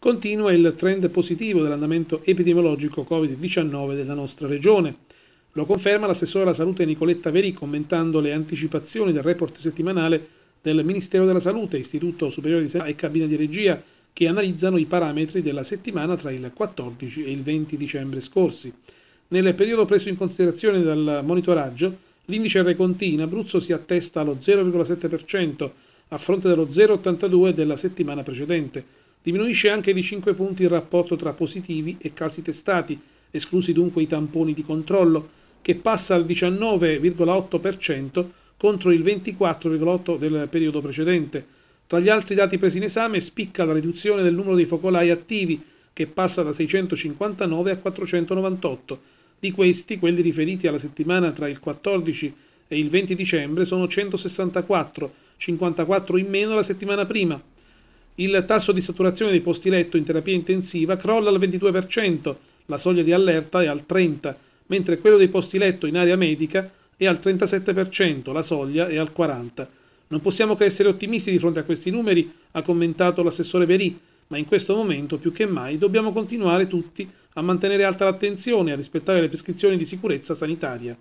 Continua il trend positivo dell'andamento epidemiologico Covid-19 della nostra regione. Lo conferma l'assessore alla salute Nicoletta Veri commentando le anticipazioni del report settimanale del Ministero della Salute, Istituto Superiore di Sanità e Cabina di Regia che analizzano i parametri della settimana tra il 14 e il 20 dicembre scorsi. Nel periodo preso in considerazione dal monitoraggio, l'indice R-Conti in Abruzzo si attesta allo 0,7% a fronte dello 0,82% della settimana precedente Diminuisce anche di 5 punti il rapporto tra positivi e casi testati, esclusi dunque i tamponi di controllo, che passa al 19,8% contro il 24,8% del periodo precedente. Tra gli altri dati presi in esame spicca la riduzione del numero dei focolai attivi, che passa da 659 a 498. Di questi, quelli riferiti alla settimana tra il 14 e il 20 dicembre sono 164, 54 in meno la settimana prima. Il tasso di saturazione dei posti letto in terapia intensiva crolla al 22%, la soglia di allerta è al 30%, mentre quello dei posti letto in area medica è al 37%, la soglia è al 40%. Non possiamo che essere ottimisti di fronte a questi numeri, ha commentato l'assessore Verì, ma in questo momento più che mai dobbiamo continuare tutti a mantenere alta l'attenzione e a rispettare le prescrizioni di sicurezza sanitaria.